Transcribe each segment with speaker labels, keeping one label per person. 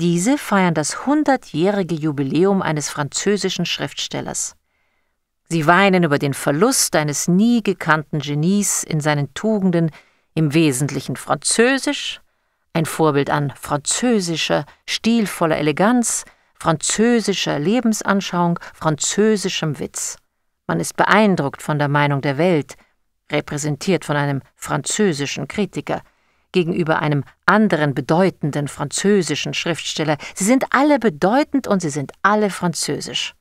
Speaker 1: Diese feiern das hundertjährige Jubiläum eines französischen Schriftstellers. Sie weinen über den Verlust eines nie gekannten Genies in seinen Tugenden, im Wesentlichen französisch, ein Vorbild an französischer, stilvoller Eleganz, französischer Lebensanschauung, französischem Witz. Man ist beeindruckt von der Meinung der Welt, repräsentiert von einem französischen Kritiker, gegenüber einem anderen bedeutenden französischen Schriftsteller. Sie sind alle bedeutend und sie sind alle französisch.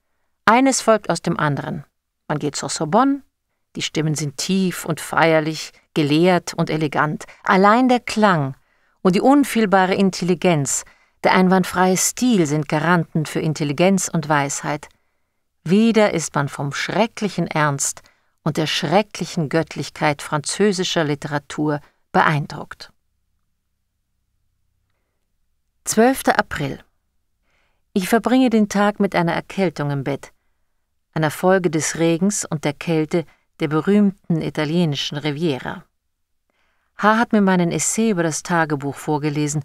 Speaker 1: Eines folgt aus dem anderen. Man geht zur Sorbonne, die Stimmen sind tief und feierlich, gelehrt und elegant. Allein der Klang und die unfehlbare Intelligenz, der einwandfreie Stil sind Garanten für Intelligenz und Weisheit. Wieder ist man vom schrecklichen Ernst und der schrecklichen Göttlichkeit französischer Literatur beeindruckt. 12. April. Ich verbringe den Tag mit einer Erkältung im Bett, einer Folge des Regens und der Kälte der berühmten italienischen Riviera. H. hat mir meinen Essay über das Tagebuch vorgelesen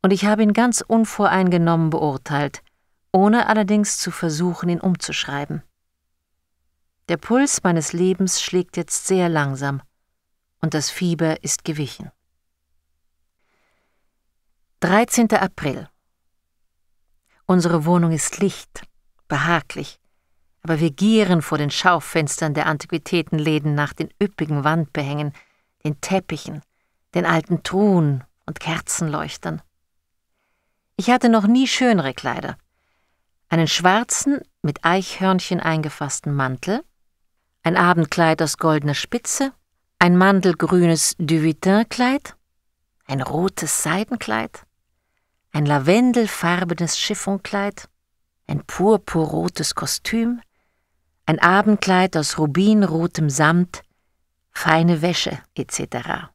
Speaker 1: und ich habe ihn ganz unvoreingenommen beurteilt, ohne allerdings zu versuchen, ihn umzuschreiben. Der Puls meines Lebens schlägt jetzt sehr langsam und das Fieber ist gewichen. 13. April. Unsere Wohnung ist licht, behaglich, aber wir gieren vor den Schaufenstern der Antiquitätenläden nach den üppigen Wandbehängen, den Teppichen, den alten Truhen und Kerzenleuchtern. Ich hatte noch nie schönere Kleider. Einen schwarzen, mit Eichhörnchen eingefassten Mantel, ein Abendkleid aus goldener Spitze, ein mandelgrünes Duvitin-Kleid, ein rotes Seidenkleid, ein lavendelfarbenes Chiffonkleid, ein purpurrotes Kostüm, ein Abendkleid aus rubinrotem Samt, feine Wäsche etc.